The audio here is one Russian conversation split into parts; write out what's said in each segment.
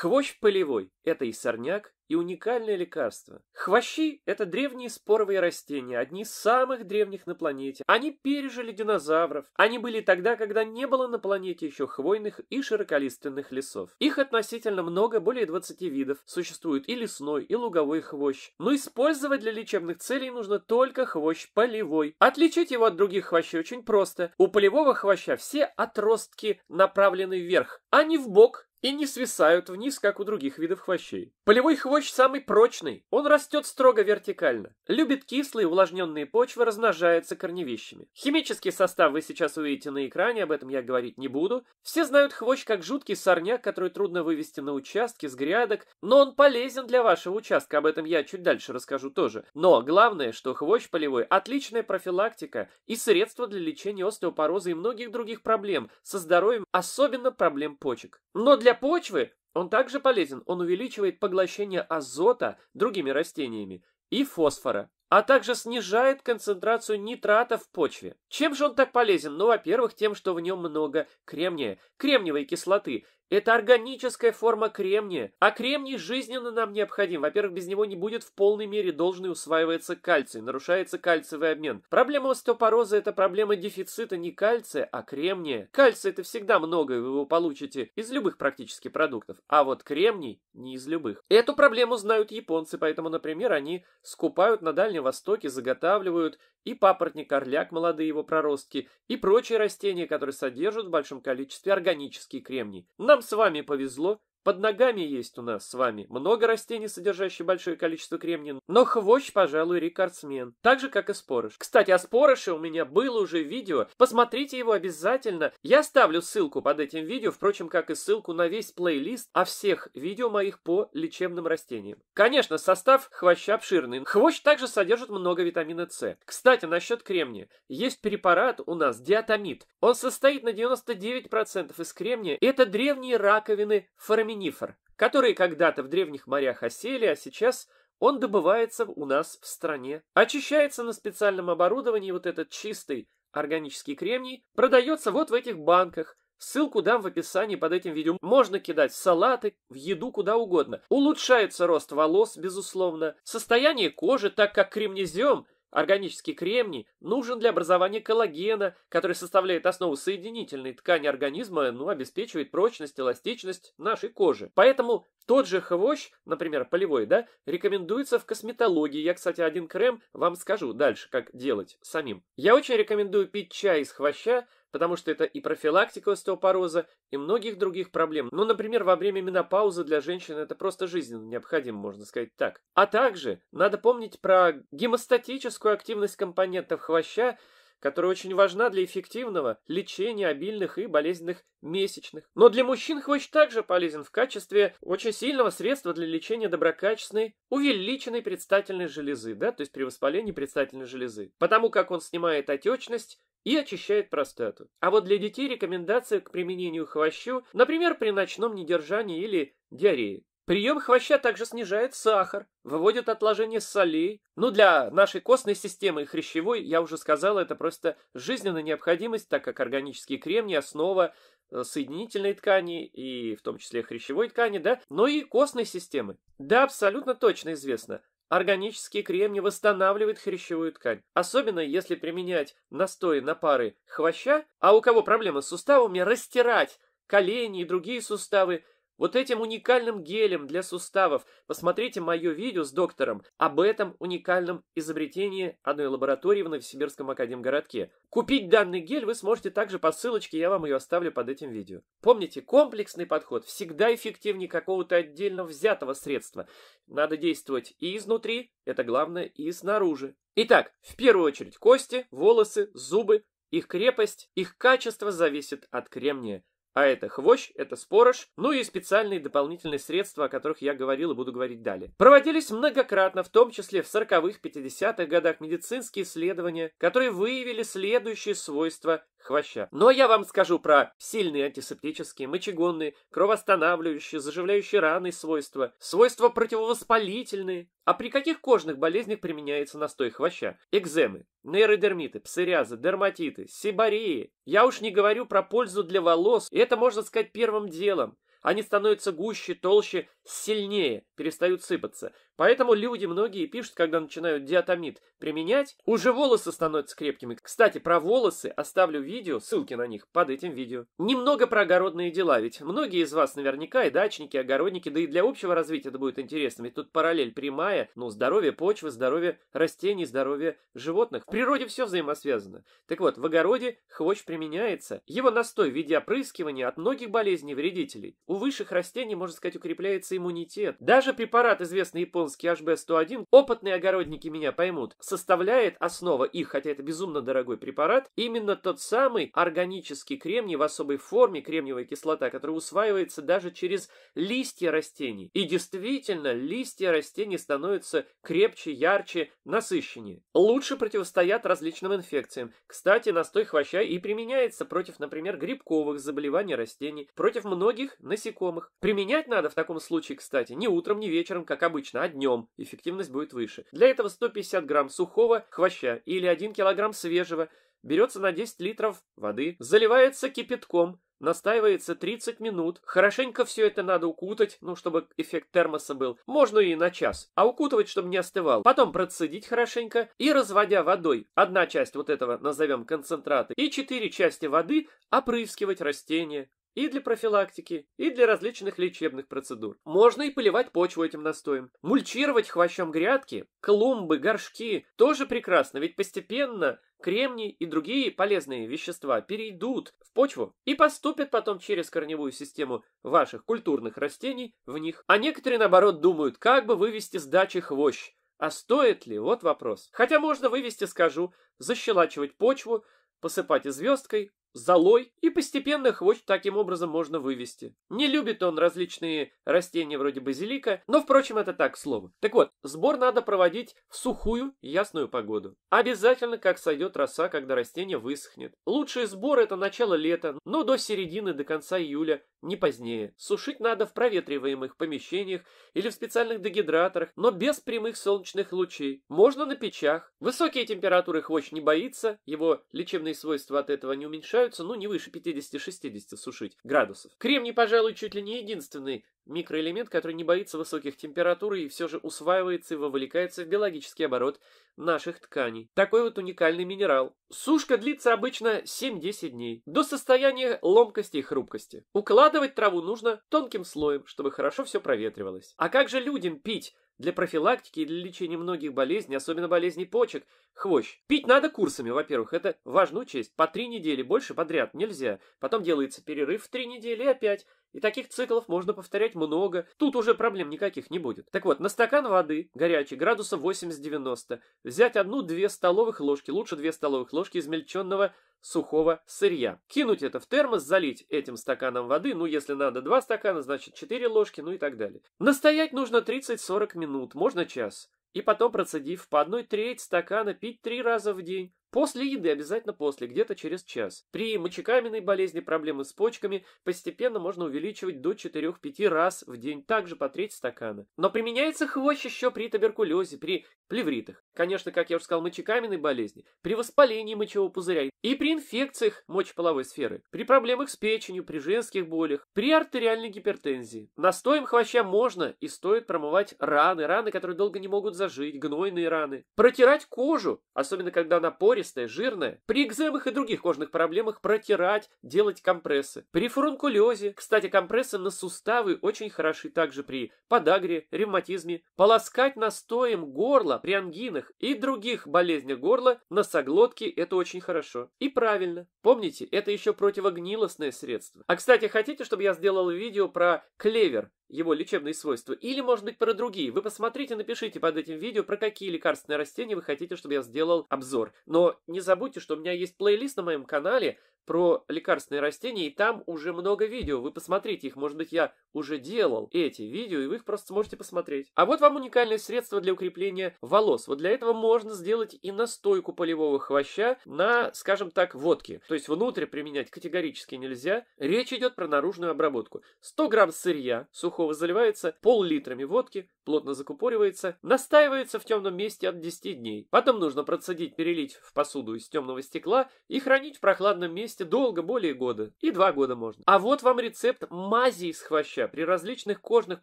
Хвощ полевой – это и сорняк, и уникальное лекарство. Хвощи – это древние споровые растения, одни из самых древних на планете. Они пережили динозавров. Они были тогда, когда не было на планете еще хвойных и широколиственных лесов. Их относительно много, более 20 видов. Существует и лесной, и луговой хвощ. Но использовать для лечебных целей нужно только хвощ полевой. Отличить его от других хвощей очень просто. У полевого хвоща все отростки направлены вверх, а не в бок, и не свисают вниз, как у других видов хвощей. Полевой хвощ самый прочный, он растет строго вертикально, любит кислые увлажненные почвы, размножается корневищами. Химический состав вы сейчас увидите на экране, об этом я говорить не буду. Все знают хвощ как жуткий сорняк, который трудно вывести на участке, с грядок, но он полезен для вашего участка, об этом я чуть дальше расскажу тоже. Но главное, что хвощ полевой – отличная профилактика и средство для лечения остеопороза и многих других проблем со здоровьем, особенно проблем почек. Но для для почвы он также полезен, он увеличивает поглощение азота другими растениями и фосфора, а также снижает концентрацию нитратов в почве. Чем же он так полезен? Ну, во-первых, тем, что в нем много кремния, кремниевой кислоты, это органическая форма кремния, а кремний жизненно нам необходим. Во-первых, без него не будет в полной мере должной усваиваться кальций, нарушается кальциевый обмен. Проблема остеопороза – это проблема дефицита не кальция, а кремния. Кальция – это всегда много, вы его получите из любых практически продуктов, а вот кремний – не из любых. Эту проблему знают японцы, поэтому, например, они скупают на Дальнем Востоке, заготавливают и папоротник, орляк, молодые его проростки, и прочие растения, которые содержат в большом количестве органический кремний. Нам нам с вами повезло, под ногами есть у нас с вами много растений, содержащих большое количество кремния, но хвощ, пожалуй, рекордсмен, так же, как и спорыш. Кстати, о спорыше у меня было уже видео, посмотрите его обязательно. Я ставлю ссылку под этим видео, впрочем, как и ссылку на весь плейлист о всех видео моих по лечебным растениям. Конечно, состав хвоща обширный. Хвощ также содержит много витамина С. Кстати, насчет кремния. Есть препарат у нас, диатомид. Он состоит на 99% из кремния. Это древние раковины формируются сами который когда-то в древних морях осели, а сейчас он добывается у нас в стране. Очищается на специальном оборудовании вот этот чистый органический кремний, продается вот в этих банках. Ссылку дам в описании под этим видео. Можно кидать в салаты, в еду, куда угодно. Улучшается рост волос, безусловно. Состояние кожи, так как кремнезем – Органический кремний нужен для образования коллагена, который составляет основу соединительной ткани организма, но ну, обеспечивает прочность, эластичность нашей кожи. Поэтому тот же хвощ, например, полевой, да, рекомендуется в косметологии. Я, кстати, один крем вам скажу дальше, как делать самим. Я очень рекомендую пить чай из хвоща, потому что это и профилактика остеопороза, и многих других проблем. Ну, например, во время менопаузы для женщины это просто жизненно необходимо, можно сказать так. А также надо помнить про гемостатическую активность компонентов хвоща которая очень важна для эффективного лечения обильных и болезненных месячных. Но для мужчин хвощ также полезен в качестве очень сильного средства для лечения доброкачественной увеличенной предстательной железы, да, то есть при воспалении предстательной железы, потому как он снимает отечность, и очищает простату. А вот для детей рекомендация к применению хвощу, например, при ночном недержании или диарее. Прием хвоща также снижает сахар, выводит отложение солей. Ну, для нашей костной системы и хрящевой, я уже сказала, это просто жизненная необходимость, так как органический кремний – основа э, соединительной ткани и в том числе хрящевой ткани, да, но и костной системы. Да, абсолютно точно известно. Органический кремний восстанавливает хрящевую ткань, особенно если применять настои на пары хвоща, а у кого проблемы с суставами, растирать колени и другие суставы – вот этим уникальным гелем для суставов, посмотрите мое видео с доктором об этом уникальном изобретении одной лаборатории в Новосибирском академгородке. Купить данный гель вы сможете также по ссылочке, я вам ее оставлю под этим видео. Помните, комплексный подход всегда эффективнее какого-то отдельно взятого средства. Надо действовать и изнутри, это главное, и снаружи. Итак, в первую очередь кости, волосы, зубы, их крепость, их качество зависит от кремния. А это хвощ, это спорож, ну и специальные дополнительные средства, о которых я говорил и буду говорить далее. Проводились многократно, в том числе в 40-х, 50-х годах, медицинские исследования, которые выявили следующие свойства хвоща. Но я вам скажу про сильные антисептические, мочегонные, кровоостанавливающие, заживляющие раны свойства, свойства противовоспалительные. А при каких кожных болезнях применяется настой хвоща? Экземы, нейродермиты, псориазы, дерматиты, сибарии. Я уж не говорю про пользу для волос, и это можно сказать первым делом. Они становятся гуще, толще, сильнее, перестают сыпаться. Поэтому люди многие пишут, когда начинают диатомид применять, уже волосы становятся крепкими. Кстати, про волосы оставлю видео, ссылки на них под этим видео. Немного про огородные дела, ведь многие из вас наверняка и дачники, и огородники, да и для общего развития это будет интересно, ведь тут параллель прямая, ну, здоровье почвы, здоровье растений, здоровье животных. В природе все взаимосвязано. Так вот, в огороде хвощ применяется. Его настой в виде опрыскивания от многих болезней вредителей. У высших растений, можно сказать, укрепляется иммунитет. Даже препарат, известный японским Волжский HB101, опытные огородники меня поймут, составляет основа их, хотя это безумно дорогой препарат, именно тот самый органический кремний в особой форме, кремниевая кислота, которая усваивается даже через листья растений. И действительно, листья растений становятся крепче, ярче, насыщеннее. Лучше противостоят различным инфекциям. Кстати, настой хвоща и применяется против, например, грибковых заболеваний растений, против многих насекомых. Применять надо в таком случае, кстати, не утром, не вечером, как обычно, а днем, эффективность будет выше. Для этого 150 грамм сухого хвоща или 1 килограмм свежего берется на 10 литров воды, заливается кипятком, Настаивается 30 минут. Хорошенько все это надо укутать, ну, чтобы эффект термоса был. Можно и на час. А укутывать, чтобы не остывал. Потом процедить хорошенько и, разводя водой, одна часть вот этого назовем концентрата и четыре части воды опрыскивать растение. И для профилактики, и для различных лечебных процедур. Можно и поливать почву этим настоем. Мульчировать хвощом грядки, клумбы, горшки тоже прекрасно, ведь постепенно кремний и другие полезные вещества перейдут в почву и поступят потом через корневую систему ваших культурных растений в них. А некоторые, наоборот, думают, как бы вывести с дачи хвощ. А стоит ли? Вот вопрос. Хотя можно вывести, скажу, защелачивать почву, посыпать и звездкой, золой, и постепенно хвощ таким образом можно вывести. Не любит он различные растения вроде базилика, но, впрочем, это так слово. Так вот, сбор надо проводить в сухую, ясную погоду. Обязательно, как сойдет роса, когда растение высохнет. Лучший сбор – это начало лета, но до середины, до конца июля, не позднее. Сушить надо в проветриваемых помещениях или в специальных дегидраторах, но без прямых солнечных лучей. Можно на печах. Высокие температуры хвощ не боится, его лечебные свойства от этого не уменьшаются, стараются, ну, не выше 50-60 сушить градусов. Кремний, пожалуй, чуть ли не единственный микроэлемент, который не боится высоких температур и все же усваивается и вовлекается в биологический оборот наших тканей. Такой вот уникальный минерал. Сушка длится обычно 7-10 дней, до состояния ломкости и хрупкости. Укладывать траву нужно тонким слоем, чтобы хорошо все проветривалось. А как же людям пить для профилактики и для лечения многих болезней, особенно болезней почек, хвощ. Пить надо курсами, во-первых, это важно учесть. По три недели больше подряд нельзя. Потом делается перерыв в три недели и опять. И таких циклов можно повторять много, тут уже проблем никаких не будет. Так вот, на стакан воды, горячей, градуса 80-90, взять одну-две столовых ложки, лучше две столовых ложки измельченного сухого сырья. Кинуть это в термос, залить этим стаканом воды, ну если надо два стакана, значит 4 ложки, ну и так далее. Настоять нужно 30-40 минут, можно час. И потом, процедив по одной треть стакана, пить три раза в день. После еды, обязательно после, где-то через час. При мочекаменной болезни проблемы с почками постепенно можно увеличивать до 4-5 раз в день, также по треть стакана. Но применяется хвощ еще при туберкулезе, при плевритах. Конечно, как я уже сказал, мочекаменной болезни, при воспалении мочевого пузыря и при инфекциях мочеполовой сферы, при проблемах с печенью, при женских болях, при артериальной гипертензии. Настоем хвоща можно и стоит промывать раны, раны, которые долго не могут зажить, гнойные раны. Протирать кожу, особенно когда она поре пористая, жирная. При экземах и других кожных проблемах протирать, делать компрессы. При фурункулезе, кстати, компрессы на суставы очень хороши также при подагре, ревматизме. Полоскать настоем горло при ангинах и других болезнях горла, носоглотки – это очень хорошо. И правильно. Помните, это еще противогнилостное средство. А, кстати, хотите, чтобы я сделал видео про клевер? его лечебные свойства, или, может быть, про другие. Вы посмотрите, напишите под этим видео, про какие лекарственные растения вы хотите, чтобы я сделал обзор. Но не забудьте, что у меня есть плейлист на моем канале, про лекарственные растения, и там уже много видео. Вы посмотрите их, может быть, я уже делал эти видео, и вы их просто сможете посмотреть. А вот вам уникальное средство для укрепления волос. Вот для этого можно сделать и настойку полевого хвоща на, скажем так, водке. То есть внутрь применять категорически нельзя. Речь идет про наружную обработку. 100 грамм сырья сухого заливается пол-литрами водки, плотно закупоривается, настаивается в темном месте от 10 дней. Потом нужно процедить, перелить в посуду из темного стекла и хранить в прохладном месте долго, более года. И два года можно. А вот вам рецепт мази из хвоща. При различных кожных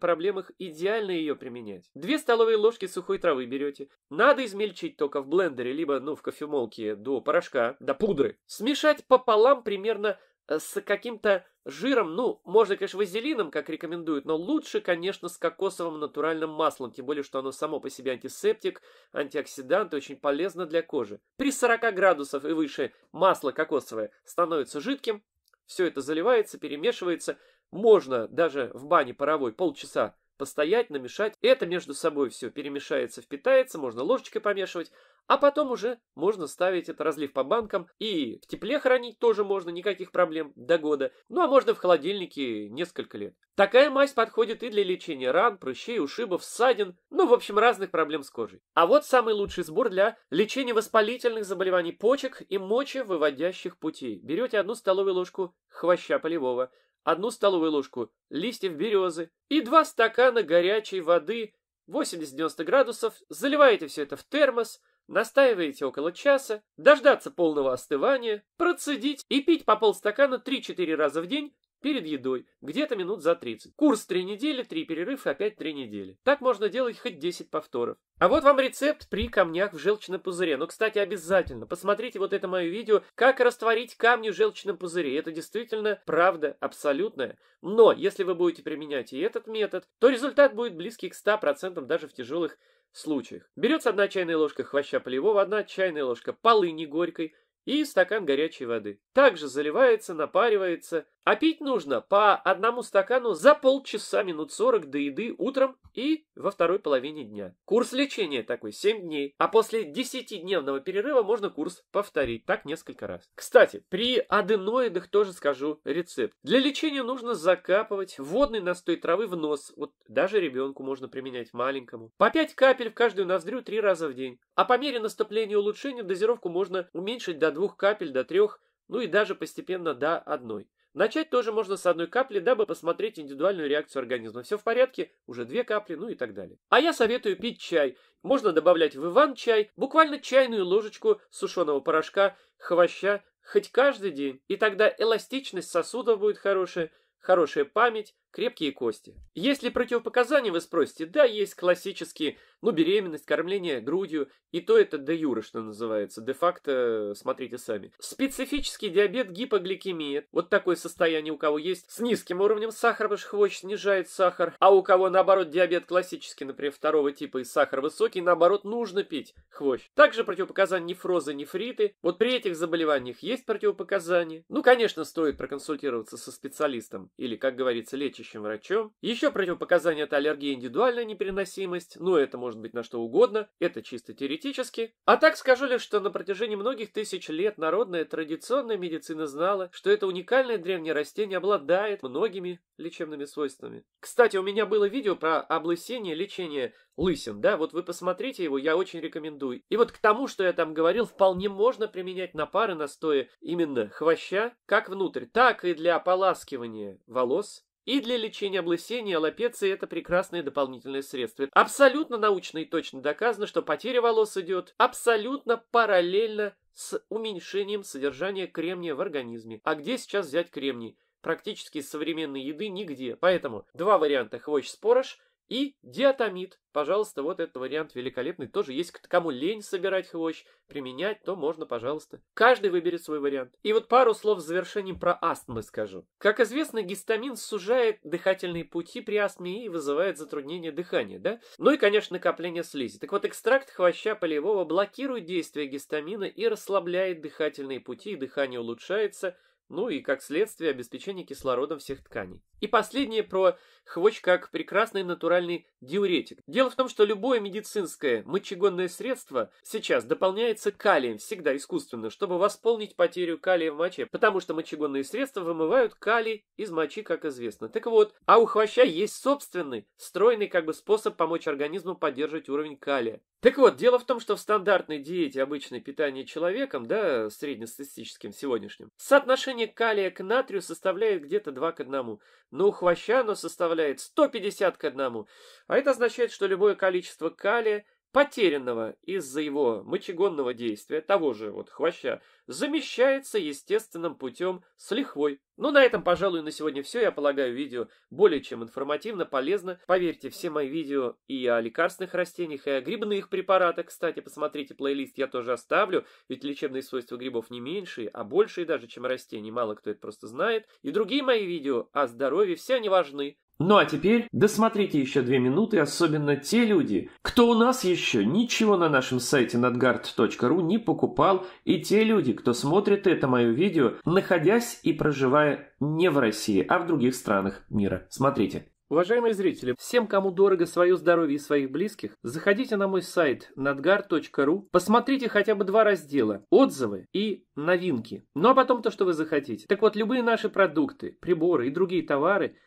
проблемах идеально ее применять. Две столовые ложки сухой травы берете. Надо измельчить только в блендере, либо, ну, в кофемолке до порошка, до пудры. Смешать пополам примерно Э, с каким-то жиром, ну, можно, конечно, вазелином, как рекомендуют, но лучше, конечно, с кокосовым натуральным маслом, тем более, что оно само по себе антисептик, антиоксидант и очень полезно для кожи. При 40 градусов и выше масло кокосовое становится жидким, все это заливается, перемешивается, можно даже в бане паровой полчаса постоять, намешать. Это между собой все перемешается, впитается, можно ложечкой помешивать, а потом уже можно ставить этот разлив по банкам и в тепле хранить тоже можно, никаких проблем до года. Ну а можно в холодильнике несколько лет. Такая мазь подходит и для лечения ран, прыщей, ушибов, ссадин, ну в общем разных проблем с кожей. А вот самый лучший сбор для лечения воспалительных заболеваний почек и мочевыводящих путей. Берете одну столовую ложку хвоща полевого, одну столовую ложку листьев березы и два стакана горячей воды 80-90 градусов, заливаете все это в термос, настаиваете около часа, дождаться полного остывания, процедить и пить по полстакана 3-4 раза в день перед едой, где-то минут за 30. Курс 3 недели, 3 перерыв, опять 3 недели. Так можно делать хоть 10 повторов. А вот вам рецепт при камнях в желчном пузыре. Но, ну, кстати, обязательно посмотрите вот это мое видео, как растворить камни в желчном пузыре. Это действительно правда абсолютная. Но если вы будете применять и этот метод, то результат будет близкий к 100% даже в тяжелых случаях. Берется одна чайная ложка хвоща полевого, одна чайная ложка полыни горькой, и стакан горячей воды. Также заливается, напаривается. А пить нужно по одному стакану за полчаса минут 40 до еды утром и во второй половине дня. Курс лечения такой 7 дней, а после 10-дневного перерыва можно курс повторить так несколько раз. Кстати, при аденоидах тоже скажу рецепт. Для лечения нужно закапывать водный настой травы в нос, вот даже ребенку можно применять маленькому. По 5 капель в каждую ноздрю 3 раза в день. А по мере наступления улучшения дозировку можно уменьшить до двух капель до трех, ну и даже постепенно до одной. Начать тоже можно с одной капли, дабы посмотреть индивидуальную реакцию организма. Все в порядке, уже две капли, ну и так далее. А я советую пить чай. Можно добавлять в Иван-чай буквально чайную ложечку сушеного порошка, хвоща, хоть каждый день. И тогда эластичность сосудов будет хорошая, хорошая память, крепкие кости. Если противопоказания вы спросите, да, есть классические ну, беременность, кормление грудью, и то это де юра, что называется. Де-факто, смотрите сами. Специфический диабет, гипогликемия. Вот такое состояние у кого есть. С низким уровнем сахара, потому что хвощ снижает сахар. А у кого, наоборот, диабет классический, например, второго типа и сахар высокий, наоборот, нужно пить хвощ. Также противопоказания нефрозы, нефриты. Вот при этих заболеваниях есть противопоказания. Ну, конечно, стоит проконсультироваться со специалистом или, как говорится, лечащим врачом. Еще противопоказания – это аллергия, индивидуальная непереносимость. Но ну, это можно может быть на что угодно, это чисто теоретически. А так скажу лишь, что на протяжении многих тысяч лет народная традиционная медицина знала, что это уникальное древнее растение обладает многими лечебными свойствами. Кстати, у меня было видео про облысение лечение лысин, да, вот вы посмотрите его, я очень рекомендую. И вот к тому, что я там говорил, вполне можно применять на пары настоя именно хвоща, как внутрь, так и для ополаскивания волос, и для лечения облысения аллопеции это прекрасное дополнительное средство. Абсолютно научно и точно доказано, что потеря волос идет абсолютно параллельно с уменьшением содержания кремния в организме. А где сейчас взять кремний? Практически из современной еды нигде. Поэтому два варианта хвощ-спорож – и диатомит, пожалуйста, вот этот вариант великолепный, тоже есть кому лень собирать хвощ, применять, то можно, пожалуйста. Каждый выберет свой вариант. И вот пару слов в завершении про астмы скажу. Как известно, гистамин сужает дыхательные пути при астме и вызывает затруднение дыхания, да? Ну и, конечно, накопление слизи. Так вот, экстракт хвоща полевого блокирует действие гистамина и расслабляет дыхательные пути, и дыхание улучшается – ну и, как следствие, обеспечение кислородом всех тканей. И последнее про хвощ как прекрасный натуральный диуретик. Дело в том, что любое медицинское мочегонное средство сейчас дополняется калием, всегда искусственно, чтобы восполнить потерю калия в моче, потому что мочегонные средства вымывают калий из мочи, как известно. Так вот, а у хвоща есть собственный, стройный как бы способ помочь организму поддерживать уровень калия. Так вот, дело в том, что в стандартной диете обычное питание человеком, да, среднестатистическим сегодняшним, соотношение калия к натрию составляет где-то 2 к 1. Но ну, у хвоща оно составляет 150 к 1. А это означает, что любое количество калия – потерянного из-за его мочегонного действия, того же вот хвоща, замещается естественным путем с лихвой. Ну, на этом, пожалуй, на сегодня все. Я полагаю, видео более чем информативно, полезно. Поверьте, все мои видео и о лекарственных растениях, и о грибных препаратах, кстати, посмотрите, плейлист я тоже оставлю, ведь лечебные свойства грибов не меньшие, а большие даже, чем растений, мало кто это просто знает. И другие мои видео о здоровье, все они важны. Ну а теперь досмотрите еще две минуты, особенно те люди, кто у нас еще ничего на нашем сайте надгард.ру не покупал, и те люди, кто смотрит это мое видео, находясь и проживая не в России, а в других странах мира. Смотрите. Уважаемые зрители, всем, кому дорого свое здоровье и своих близких, заходите на мой сайт надгар.ру, посмотрите хотя бы два раздела – отзывы и новинки. Ну а потом то, что вы захотите. Так вот, любые наши продукты, приборы и другие товары –